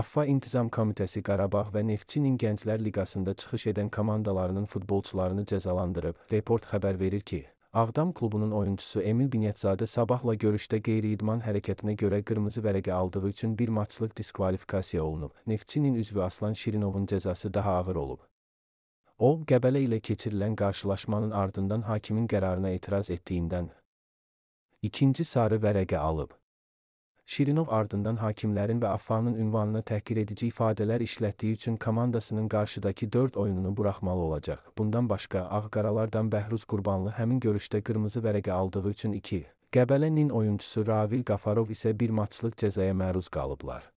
AFFA İntizam Komitəsi Qarabağ və Neftçinin Gənclər Liqasında çıxış edən komandalarının futbolçularını cəzalandırıb. Report xəbər verir ki, Ağdam klubunun oyunçusu Emil Binyətzadə sabahla görüşdə qeyri-idman hərəkətinə görə qırmızı vərəqə aldığı üçün bir maçlıq diskvalifikasiya olunub. Neftçinin üzvü Aslan Şirinovun cəzası daha ağır olub. O, Qəbələ ilə keçirilən qarşılaşmanın ardından hakimin qərarına etiraz etdiyindən ikinci sarı vərəqə alıb. Şirinov ardından hakimlərin və Affanın ünvanını təhqir edici ifadələr işlətdiyi üçün komandasının qarşıdakı 4 oyununu buraxmalı olacaq. Bundan başqa Ağqaralardan Bəhruz Qurbanlı həmin görüşdə qırmızı vərəqə aldığı üçün 2, Qəbələnin oyunçusu Ravil Qafarov isə bir maçlıq cəzaya məruz qalıblar.